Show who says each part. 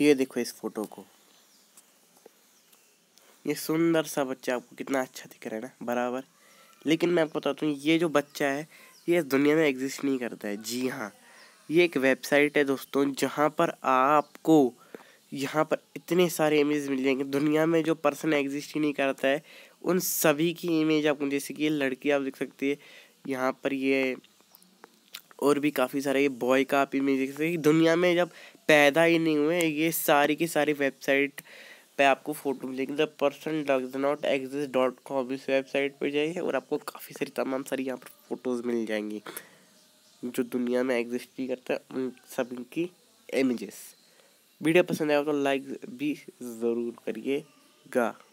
Speaker 1: ये देखो इस फोटो को
Speaker 2: ये सुंदर सा बच्चा आपको कितना अच्छा दिख रहा है ना बराबर लेकिन मैं आपको बताता हूँ ये जो बच्चा है ये इस दुनिया में एग्जिस्ट नहीं करता है जी हाँ ये एक वेबसाइट है दोस्तों जहाँ पर आपको यहाँ पर इतने सारे इमेज मिल जाएंगे दुनिया में जो पर्सन एग्जिस्ट ही नहीं करता है उन सभी की इमेज आपको जैसे कि ये लड़की आप देख सकती है यहाँ पर ये और भी काफ़ी सारे ये बॉय का आप इमेज देख सकते हैं दुनिया में जब पैदा ही नहीं हुए ये सारी की सारी वेबसाइट पे आपको फ़ोटो मिलेगी the person does not exist dot com इस वेबसाइट पर जाइए और आपको काफ़ी सारी तमाम सारी यहाँ पर फ़ोटोज़ मिल जाएंगी जो दुनिया में एग्जिस्ट करते करता उन सब इनकी इमेजेस वीडियो पसंद आया तो लाइक भी ज़रूर करिएगा